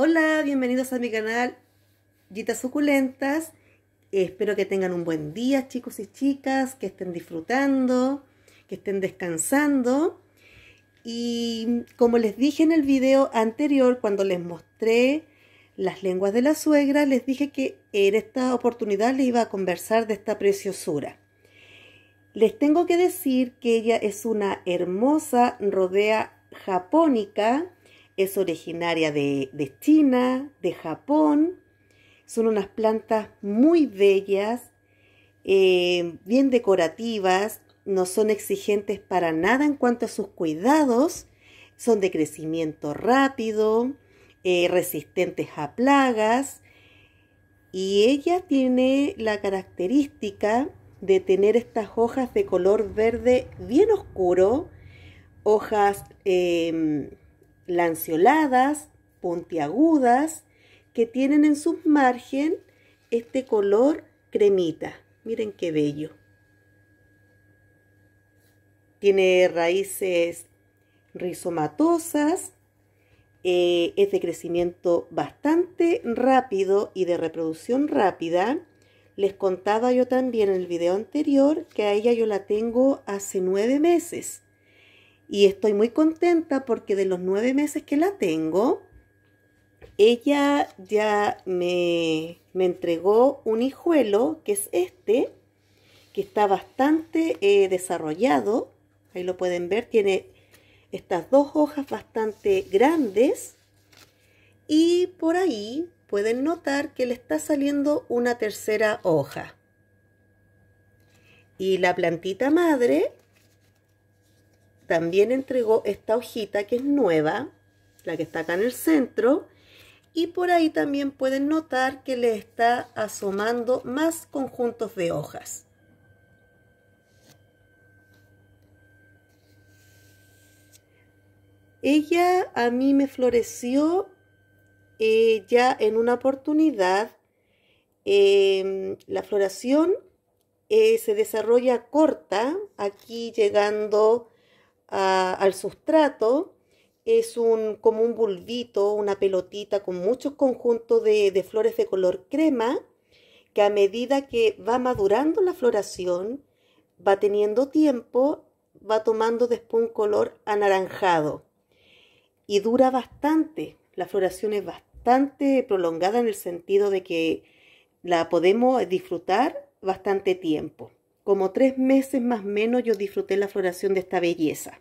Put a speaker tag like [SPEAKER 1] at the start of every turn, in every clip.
[SPEAKER 1] Hola, bienvenidos a mi canal Yitas Suculentas. Espero que tengan un buen día, chicos y chicas, que estén disfrutando, que estén descansando. Y como les dije en el video anterior, cuando les mostré las lenguas de la suegra, les dije que en esta oportunidad les iba a conversar de esta preciosura. Les tengo que decir que ella es una hermosa rodea japónica es originaria de, China, de Japón. Son unas plantas muy bellas, eh, bien decorativas, no son exigentes para nada en cuanto a sus cuidados, son de crecimiento rápido, eh, resistentes a plagas y ella tiene la característica de tener estas hojas de color verde bien oscuro, hojas em, lanceoladas, puntiagudas, que tienen en su margen este color cremita. Miren qué bello. Tiene raíces rizomatosas, eh, es de crecimiento bastante rápido y de reproducción rápida. Les contaba yo también en el video anterior que a ella yo la tengo hace nueve meses y estoy muy contenta porque de los nueve meses que la tengo, ella ya me, me entregó un hijuelo, que es este, que está bastante eh, desarrollado. Ahí lo pueden ver, tiene estas dos hojas bastante grandes. Y por ahí pueden notar que le está saliendo una tercera hoja. Y la plantita madre también entregó esta hojita que es nueva, la que está acá en el centro, y por ahí también pueden notar que le está asomando más conjuntos de hojas. Ella a mí me floreció eh, ya en una oportunidad. Em, la floración eh, se desarrolla corta, aquí llegando al sustrato es un, como un bulbito, una pelotita con muchos conjuntos de, de flores de color crema que a medida que va madurando la floración, va teniendo tiempo, va tomando después un color anaranjado y dura bastante. La floración es bastante prolongada en el sentido de que la podemos disfrutar bastante tiempo como tres meses más o menos yo disfruté la floración de esta belleza.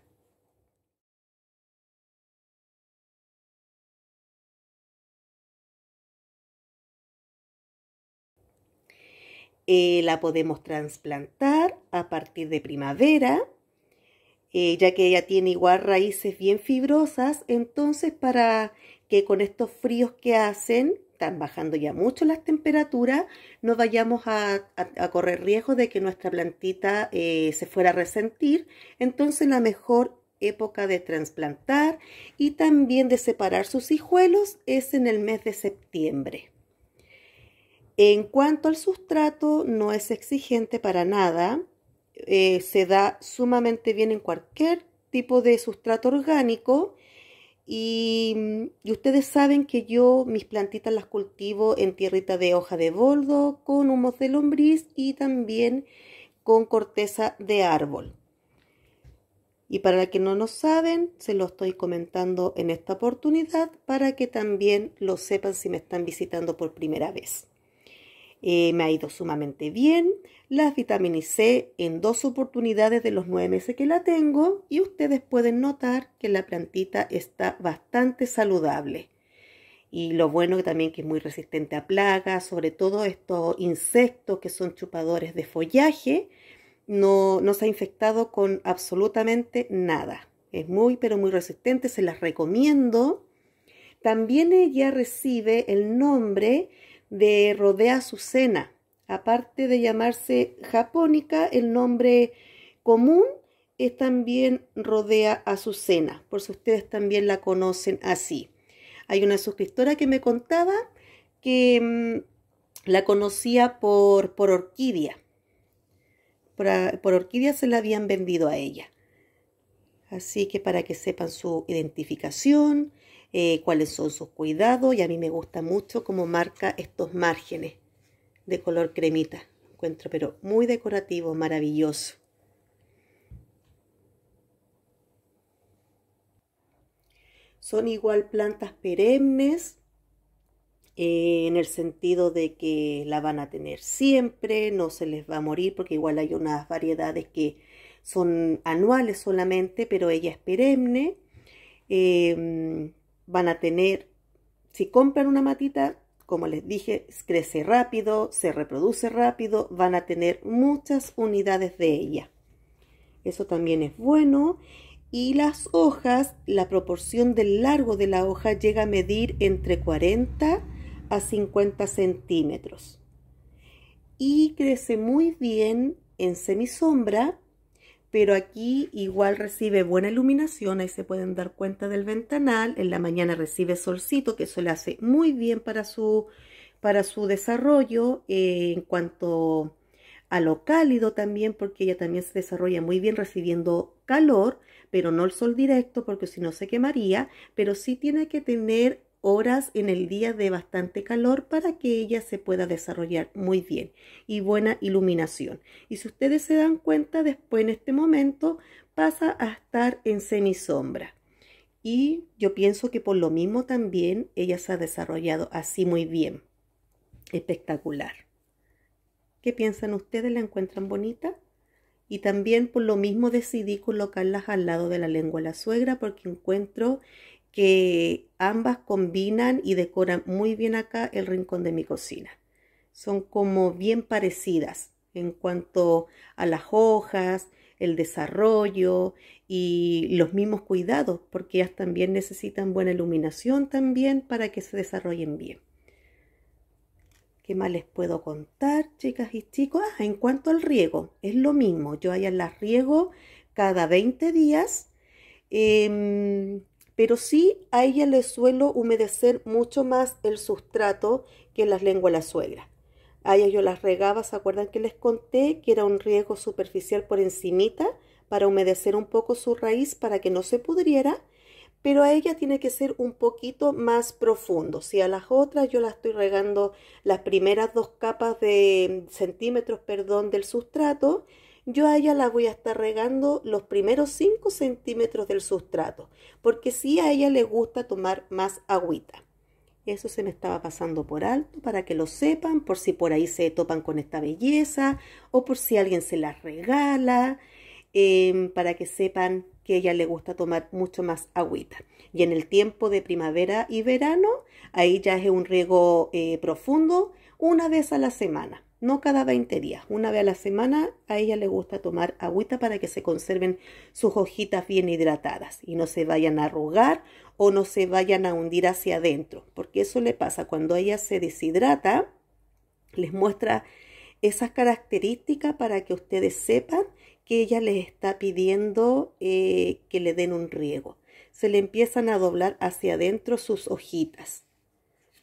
[SPEAKER 1] Eh, la podemos trasplantar a partir de primavera, eh, ya que ella tiene igual raíces bien fibrosas, entonces para que con estos fríos que hacen están bajando ya mucho las temperaturas, no vayamos a, correr riesgo de que nuestra plantita eh, se fuera a resentir. Entonces la mejor época de trasplantar y también de separar sus hijuelos es en el mes de septiembre. En cuanto al sustrato, no es exigente para nada. Eh, se da sumamente bien en cualquier tipo de sustrato orgánico y, ustedes saben que yo mis plantitas las cultivo en tierrita de hoja de boldo, con humos de lombriz y también con corteza de árbol. Y para que no nos saben, se lo estoy comentando en esta oportunidad para que también lo sepan si me están visitando por primera vez. Eh, me ha ido sumamente bien. Las vitaminicé en dos oportunidades de los nueve meses que la tengo y ustedes pueden notar que la plantita está bastante saludable. Y lo bueno también que es muy resistente a plagas, sobre todo estos insectos que son chupadores de follaje, no, no se ha infectado con absolutamente nada. Es muy, pero muy resistente, se las recomiendo. También ella recibe el nombre de Rodea Azucena. Aparte de llamarse japónica, el nombre común es también Rodea Azucena, por si ustedes también la conocen así. Hay una suscriptora que me contaba que mm, la conocía por, orquídea. Ah, por, orquídea se la habían vendido a ella. Así que para que sepan su identificación, eh, cuáles son sus cuidados y a mí me gusta mucho cómo marca estos márgenes de color cremita. Encuentro pero muy decorativo, maravilloso. Son igual plantas perennes eh, en el sentido de que la van a tener siempre, no se les va a morir porque igual hay unas variedades que son anuales solamente, pero ella es perenne. Eh, van a tener, si compran una matita, como les dije, crece rápido, se reproduce rápido, van a tener muchas unidades de ella. Eso también es bueno. Y las hojas, la proporción del largo de la hoja llega a medir entre 40 a 50 centímetros. Y crece muy bien en semisombra pero aquí igual recibe buena iluminación, ahí se pueden dar cuenta del ventanal, en la mañana recibe solcito, que eso le hace muy bien para su, para su desarrollo, eh, en cuanto a lo cálido también, porque ella también se desarrolla muy bien recibiendo calor, pero no el sol directo, porque si no se quemaría, pero sí tiene que tener horas en el día de bastante calor para que ella se pueda desarrollar muy bien y buena iluminación. Y si ustedes se dan cuenta, después en este momento pasa a estar en semisombra. Y yo pienso que por lo mismo también ella se ha desarrollado así muy bien. Espectacular. ¿Qué piensan ustedes? ¿La encuentran bonita? Y también por lo mismo decidí colocarlas al lado de la lengua de la suegra porque encuentro que ambas combinan y decoran muy bien acá el rincón de mi cocina. Son como bien parecidas en cuanto a las hojas, el desarrollo y los mismos cuidados, porque ellas también necesitan buena iluminación también para que se desarrollen bien. ¿Qué más les puedo contar, chicas y chicos? Ah, en cuanto al riego, es lo mismo. Yo allá las riego cada 20 días. Em, pero sí a ella le suelo humedecer mucho más el sustrato que las lenguas la suegra. A ella yo las regaba, ¿se acuerdan que les conté que era un riego superficial por encimita para humedecer un poco su raíz para que no se pudriera? Pero a ella tiene que ser un poquito más profundo. Si a las otras yo las estoy regando las primeras dos capas de centímetros, perdón, del sustrato, yo a ella la voy a estar regando los primeros 5 centímetros del sustrato, porque sí a ella le gusta tomar más agüita. Eso se me estaba pasando por alto para que lo sepan, por si por ahí se topan con esta belleza o por si alguien se la regala, em, para que sepan que a ella le gusta tomar mucho más agüita. Y en el tiempo de primavera y verano, ahí ya es un riego eh, profundo una vez a la semana no cada 20 días, una vez a la semana a ella le gusta tomar agüita para que se conserven sus hojitas bien hidratadas y no se vayan a arrugar o no se vayan a hundir hacia adentro, porque eso le pasa cuando ella se deshidrata, les muestra esas características para que ustedes sepan que ella les está pidiendo eh, que le den un riego. Se le empiezan a doblar hacia adentro sus hojitas,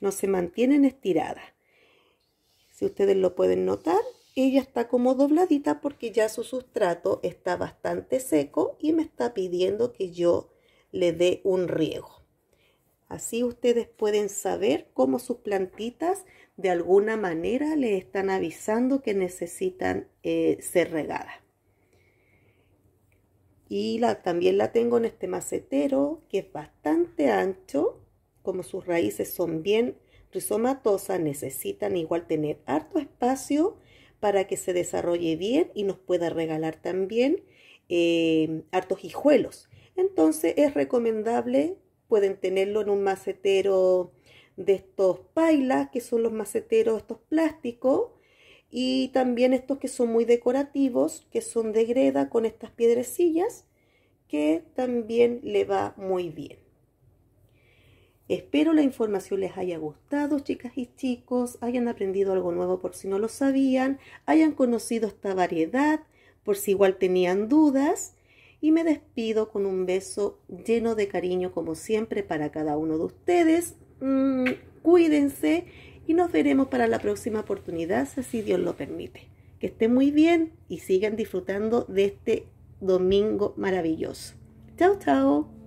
[SPEAKER 1] no se mantienen estiradas si ustedes lo pueden notar, ella está como dobladita porque ya su sustrato está bastante seco y me está pidiendo que yo le dé un riego. Así ustedes pueden saber cómo sus plantitas de alguna manera le están avisando que necesitan eh, ser regadas. Y la, también la tengo en este macetero que es bastante ancho, como sus raíces son bien necesitan igual tener harto espacio para que se desarrolle bien y nos pueda regalar también eh, hartos hijuelos. Entonces es recomendable, pueden tenerlo en un macetero de estos pailas, que son los maceteros, estos plásticos, y también estos que son muy decorativos, que son de greda con estas piedrecillas, que también le va muy bien. Espero la información les haya gustado, chicas y chicos, hayan aprendido algo nuevo por si no lo sabían, hayan conocido esta variedad por si igual tenían dudas y me despido con un beso lleno de cariño como siempre para cada uno de ustedes. Mm, cuídense y nos veremos para la próxima oportunidad, si así Dios lo permite. Que estén muy bien y sigan disfrutando de este domingo maravilloso. Chao, chao.